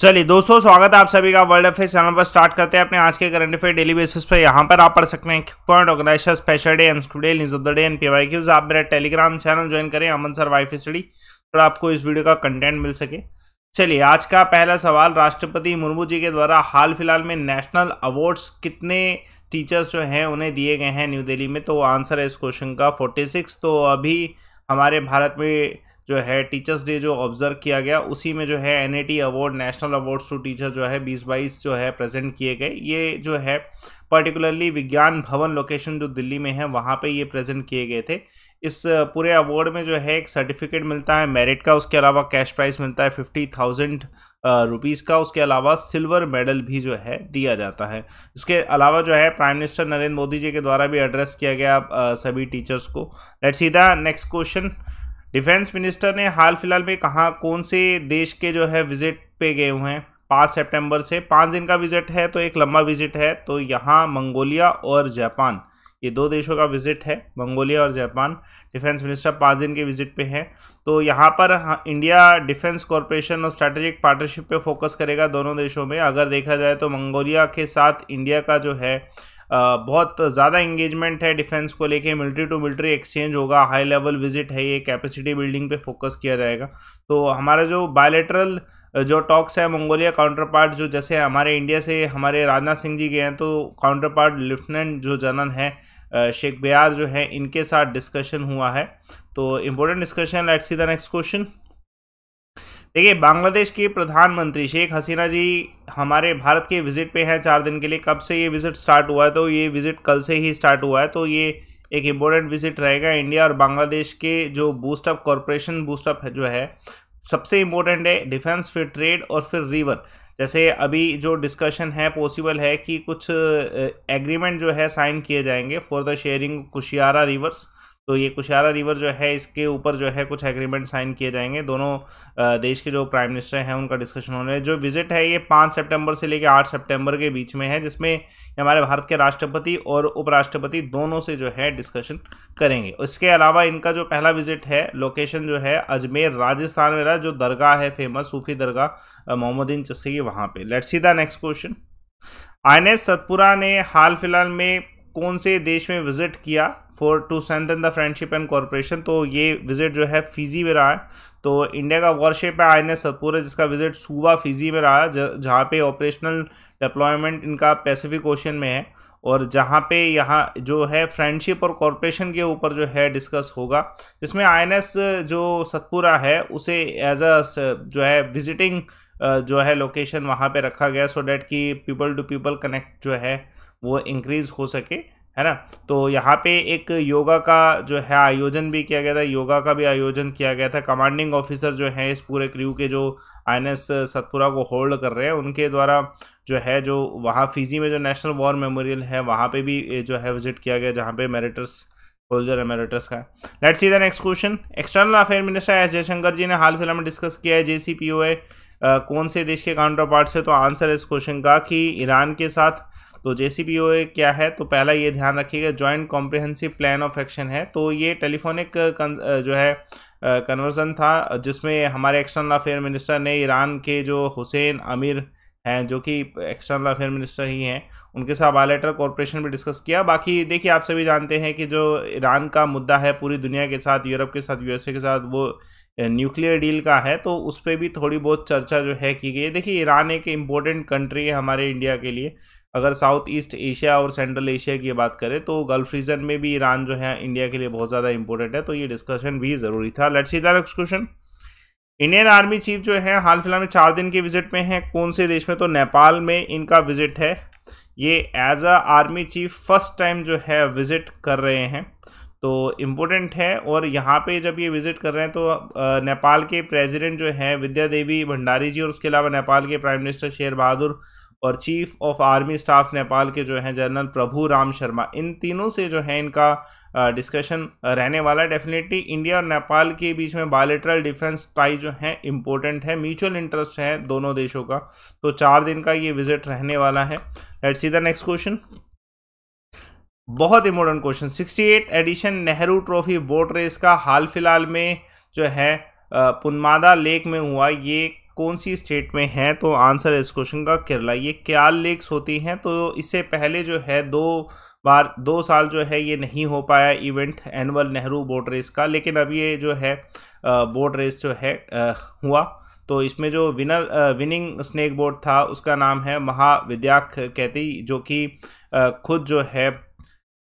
चलिए दोस्तों स्वागत है आप सभी का वर्ल्ड अफेयर चैनल पर स्टार्ट करते हैं अपने आज के करंट अफेयर डेली बेसिस पर यहाँ पर आप पढ़ सकते हैं organiser special day aims today news of the day P Y Qs आप मेरा टेलीग्राम चैनल ज्वाइन करें अमन सर वाई स्टडी और आपको इस वीडियो का कंटेंट मिल सके चलिए आज का पहला सवाल राष्ट्रपति मुर्मू जी के द्वारा हाल फिलहाल में नेशनल अवार्ड्स कितने टीचर्स जो हैं उन्हें दिए गए हैं न्यू दिल्ली में तो आंसर है इस क्वेश्चन का फोर्टी सिक्स तो अभी हमारे भारत में जो है टीचर्स डे जो ऑब्जर्व किया गया उसी में जो है an award national awards to teacher जो है बीस बाईस जो है प्रेजेंट किए गए ये जो है पर्टिकुलरली विज्ञान भवन लोकेशन जो दिल्ली में है वहाँ पे ये प्रेजेंट किए गए थे इस पूरे अवार्ड में जो है एक सर्टिफिकेट मिलता है मेरिट का उसके अलावा कैश प्राइज मिलता है फिफ्टी थाउजेंड रुपीज़ का उसके अलावा सिल्वर मेडल भी जो है दिया जाता है इसके अलावा जो है प्राइम मिनिस्टर नरेंद्र मोदी जी के द्वारा भी एड्रेस किया गया सभी टीचर्स को लेट सीधा नेक्स्ट क्वेश्चन डिफेंस मिनिस्टर ने हाल फिलहाल में कहाँ कौन से देश के जो है विजिट पे गए हुए हैं पाँच सितंबर से पाँच दिन का विजिट है तो एक लंबा विजिट है तो यहाँ मंगोलिया और जापान ये दो देशों का विजिट है मंगोलिया और जापान डिफेंस मिनिस्टर पाँच दिन के विजिट पे हैं तो यहाँ पर हाँ, इंडिया डिफेंस कॉरपोरेशन और स्ट्रैटेजिक पार्टनरशिप पे फोकस करेगा दोनों देशों में अगर देखा जाए तो मंगोलिया के साथ इंडिया का जो है बहुत ज़्यादा इंगेजमेंट है डिफेंस को लेके मिलिट्री टू मिलिट्री एक्सचेंज होगा हाई लेवल विजिट है ये कैपेसिटी बिल्डिंग पे फोकस किया जाएगा तो हमारा जो बायोलेटरल जो टॉक्स है मंगोलिया काउंटर पार्ट जो जैसे हमारे इंडिया से हमारे राजनाथ सिंह जी गए हैं तो काउंटर पार्ट लेफ्टिनेंट जो जनरल हैं शेख बिहार जो है इनके साथ डिस्कशन हुआ है तो important discussion let's see the next question देखिए बांग्लादेश की प्रधानमंत्री शेख हसीना जी हमारे भारत के विज़िट पे हैं चार दिन के लिए कब से ये विज़िट स्टार्ट हुआ है तो ये विज़िट कल से ही स्टार्ट हुआ है तो ये एक इम्पोर्टेंट विज़िट रहेगा इंडिया और बांग्लादेश के जो बूस्टअप कॉरपोरेशन बूस्टअप जो है सबसे इम्पोर्टेंट है डिफेंस फिर ट्रेड और फिर रिवर जैसे अभी जो डिस्कशन है पॉसिबल है कि कुछ एग्रीमेंट जो है साइन किए जाएंगे for the sharing Kushiyara rivers तो ये कुशारा रिवर जो है इसके ऊपर जो है कुछ एग्रीमेंट साइन किए जाएंगे दोनों देश के जो प्राइम मिनिस्टर हैं उनका डिस्कशन होने जो विजिट है ये पाँच सितंबर से लेकर आठ सितंबर के बीच में है जिसमें हमारे भारत के राष्ट्रपति और उपराष्ट्रपति दोनों से जो है डिस्कशन करेंगे इसके अलावा इनका जो पहला विजिट है लोकेशन जो है अजमेर राजस्थान में रहा जो दरगाह है फेमस सूफी दरगाह मोहम्मद चस्ती वहां पे let's see the next question INS Satpura ने हाल फिलहाल में कौन से देश में विजिट किया for to strengthen the friendship and corporation तो ये विजिट जो है फिजी में रहा है तो इंडिया का वॉरशिप है आई एन एस सतपुरा जिसका विजिट सूबा फिजी में रहा जहाँ पे ऑपरेशनल डिप्लॉयमेंट इनका पैसिफिक ओशन में है और जहाँ पे यहाँ जो है फ्रेंडशिप और कॉरपोरेशन के ऊपर जो है डिस्कस होगा जिसमें एस जो सतपुरा है उसे एज अ जो है विजिटिंग जो है लोकेशन वहाँ पे रखा गया सो डैट कि पीपल टू पीपल कनेक्ट जो है वो इंक्रीज़ हो सके है ना तो यहाँ पे एक योगा का जो है आयोजन भी किया गया था योगा का भी आयोजन किया गया था कमांडिंग ऑफिसर जो है इस पूरे क्रू के जो आई एन एस सतपुरा को होल्ड कर रहे हैं उनके द्वारा जो है जो वहाँ फिजी में जो नेशनल वॉर मेमोरियल है वहाँ पे भी जो है विजिट किया गया जहाँ पे मेरिटर्स सोल्जर एमेरिटस का let's see the next question external affair minister S Jaishankar ji ने हाल फिलहाल में डिस्कस किया है जे सी पी ओ ए कौन से देश के काउंटर पार्ट से तो आंसर है इस क्वेश्चन का कि ईरान के साथ तो जे सी पी ओ ए क्या है तो पहला ये ध्यान रखिएगा joint comprehensive plan of action है तो ये टेलीफोनिक जो है कन्वर्सन था जिसमें हमारे एक्सटर्नल अफेयर मिनिस्टर ने ईरान के जो हुसैन अमीर हैं जो कि एक्सटर्नल अफेयर मिनिस्टर ही हैं उनके साथ बायलेटरल कॉरपोरेशन भी डिस्कस किया बाकी देखिए आप सभी जानते हैं कि जो ईरान का मुद्दा है पूरी दुनिया के साथ यूरोप के साथ यूएसए के साथ वो न्यूक्लियर डील का है तो उस पर भी थोड़ी बहुत चर्चा जो है की गई है देखिए ईरान एक इम्पोर्टेंट कंट्री है हमारे इंडिया के लिए अगर साउथ ईस्ट एशिया और सेंट्रल एशिया की बात करें तो गल्फ रीजन में भी ईरान जो है इंडिया के लिए बहुत ज़्यादा इंपॉर्टेंट है तो ये डिस्कशन भी ज़रूरी था let's see the execution Indian army chief जो है हाल फिलहाल में चार दिन के विजिट में हैं कौन से देश में तो नेपाल में इनका विजिट है ये as a army chief first time जो है विजिट कर रहे हैं तो इम्पोर्टेंट है और यहाँ पे जब ये विज़िट कर रहे हैं तो नेपाल के प्रेसिडेंट जो हैं विद्या देवी भंडारी जी और उसके अलावा नेपाल के प्राइम मिनिस्टर शेर बहादुर और chief of army staff Nepal के जो हैं जनरल प्रभु राम शर्मा इन तीनों से जो है इनका डिस्कशन रहने वाला है डेफिनेटली इंडिया और नेपाल के बीच में बायोलिट्रल डिफेंस टाई जो है इंपॉर्टेंट है म्यूचुअल इंटरेस्ट है दोनों देशों का तो चार दिन का ये विजिट रहने वाला है let's see the next question बहुत important question 68 edition Nehru trophy boat race का हाल फिलहाल में जो है पुनमादा लेक में हुआ ये कौन सी स्टेट में है तो आंसर है इस क्वेश्चन का केरला ये क्याल लेक्स होती हैं तो इससे पहले जो है दो बार दो साल जो है ये नहीं हो पाया event annual Nehru boat race का लेकिन अब ये जो है बोट रेस जो है आ, हुआ तो इसमें जो विनर विनिंग स्नेक बोट था उसका नाम है महाविद्या कहती जो कि खुद जो है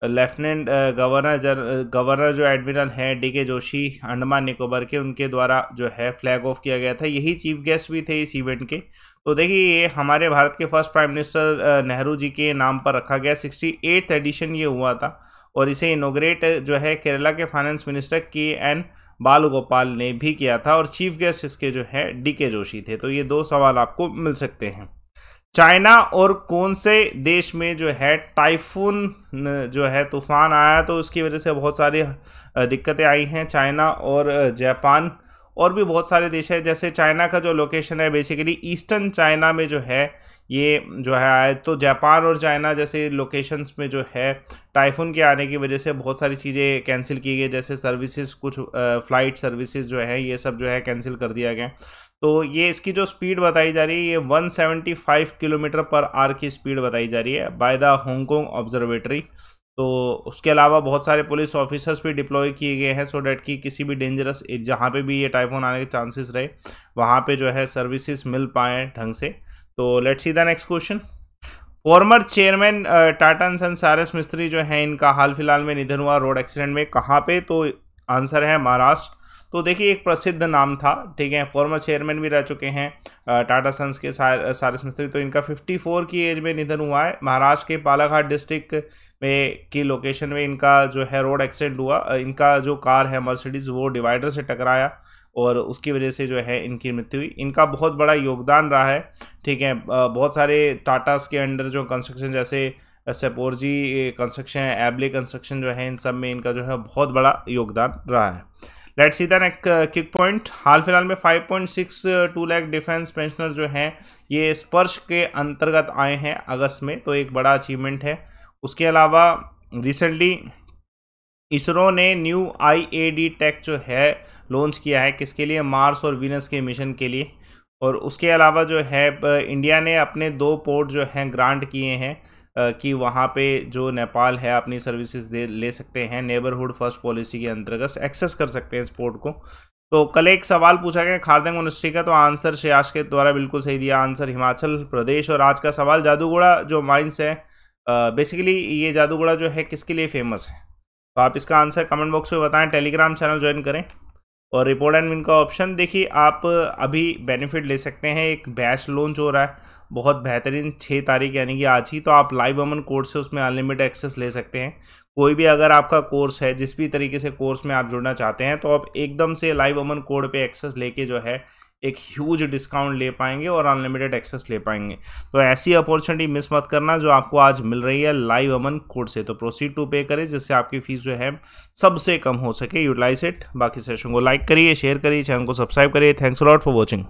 लेफ्टिनेंट गवर्नर जन गवर्नर जो एडमिरल हैं डी के जोशी अंडमान निकोबर के उनके द्वारा जो है फ्लैग ऑफ किया गया था यही चीफ गेस्ट भी थे इस इवेंट के तो देखिए ये हमारे भारत के first prime minister Nehru ji के नाम पर रखा गया सिक्सटी एट एडिशन ये हुआ था और इसे इनोग्रेट जो है केरला के finance minister K N Balagopal ने भी किया था और चीफ गेस्ट इसके जो है डी के जोशी थे तो ये दो सवाल आपको मिल सकते हैं चाइना और कौन से देश में जो है टाइफून जो है तूफान आया तो उसकी वजह से बहुत सारी दिक्कतें आई हैं चाइना और जापान और भी बहुत सारे देश हैं जैसे चाइना का जो लोकेशन है बेसिकली ईस्टर्न चाइना में जो है ये जो है आए तो जापान और चाइना जैसे लोकेशंस में जो है टाइफून के आने की वजह से बहुत सारी चीज़ें कैंसिल की गई जैसे सर्विसेज कुछ फ़्लाइट सर्विसेज जो है ये सब जो है कैंसिल कर दिया गया तो ये इसकी जो स्पीड बताई जा रही है ये 175 किलोमीटर पर आर की स्पीड बताई जा रही है बाय द होंगकोंग ऑब्जर्वेटरी तो उसके अलावा बहुत सारे पुलिस ऑफिसर्स भी डिप्लॉय किए गए हैं सो डैट कि किसी भी डेंजरस जहाँ पे भी ये टाइफोन आने के चांसेस रहे वहाँ पे जो है सर्विसेज मिल पाए ढंग से तो let's see the next question former chairman Tata and son Cyrus Mistry जो है इनका हाल फिलहाल में निधन हुआ रोड एक्सीडेंट में कहाँ पे तो आंसर है महाराष्ट्र तो देखिए एक प्रसिद्ध नाम था ठीक है फॉर्मर चेयरमैन भी रह चुके हैं टाटा सन्स के सार, सारस मिस्त्री तो इनका 54 की एज में निधन हुआ है महाराष्ट्र के बालाघाट डिस्ट्रिक्ट में की लोकेशन में इनका जो है रोड एक्सीडेंट हुआ इनका जो कार है मर्सिडीज वो डिवाइडर से टकराया और उसकी वजह से जो है इनकी मृत्यु हुई इनका बहुत बड़ा योगदान रहा है ठीक है बहुत सारे टाटास के अंडर जो कंस्ट्रक्शन जैसे सेपोर्जी कंस्ट्रक्शन एबली कंस्ट्रक्शन जो है इन सब में इनका जो है बहुत बड़ा योगदान रहा है लेट सी दैन एक किक पॉइंट हाल फिलहाल में 5.62 लाख डिफेंस पेंशनर जो हैं ये स्पर्श के अंतर्गत आए हैं अगस्त में तो एक बड़ा अचीवमेंट है उसके अलावा रिसेंटली इसरो ने new I A D tech जो है लॉन्च किया है किसके लिए मार्स और वीनस के मिशन के लिए और उसके अलावा जो है इंडिया ने अपने दो पोर्ट जो हैं ग्रांट किए हैं कि वहाँ पे जो नेपाल है अपनी सर्विसेज दे ले सकते हैं नेबरहुड फर्स्ट पॉलिसी के अंतर्गत एक्सेस कर सकते हैं इस पोर्ट को तो कल एक सवाल पूछा गया खारदंग मिनिस्ट्री का तो आंसर श्रेयास के द्वारा बिल्कुल सही दिया आंसर हिमाचल प्रदेश और आज का सवाल जादूगोड़ा जो माइंस है बेसिकली ये जादूगोड़ा जो है किसके लिए फेमस है तो आप इसका आंसर कमेंट बॉक्स में बताएं टेलीग्राम चैनल ज्वाइन करें और रिपोर्ट एंड विन का ऑप्शन देखिए आप अभी बेनिफिट ले सकते हैं एक बैच लॉन्च हो रहा है बहुत बेहतरीन छः तारीख यानी कि आज ही तो आप लाइव अमन कोर्स से उसमें अनलिमिटेड एक्सेस ले सकते हैं कोई भी अगर आपका कोर्स है जिस भी तरीके से कोर्स में आप जुड़ना चाहते हैं तो आप एकदम से लाइव अमन कोड पे एक्सेस लेके जो है एक ह्यूज डिस्काउंट ले पाएंगे और अनलिमिटेड एक्सेस ले पाएंगे तो ऐसी अपॉर्चुनिटी मिस मत करना जो आपको आज मिल रही है लाइव अमन कोड से तो प्रोसीड टू पे करें जिससे आपकी फीस जो है सबसे कम हो सके यूटिलाइज इट बाकी सेशन को लाइक करिए शेयर करिए चैनल को सब्सक्राइब करिए थैंक्स लॉट फॉर वॉचिंग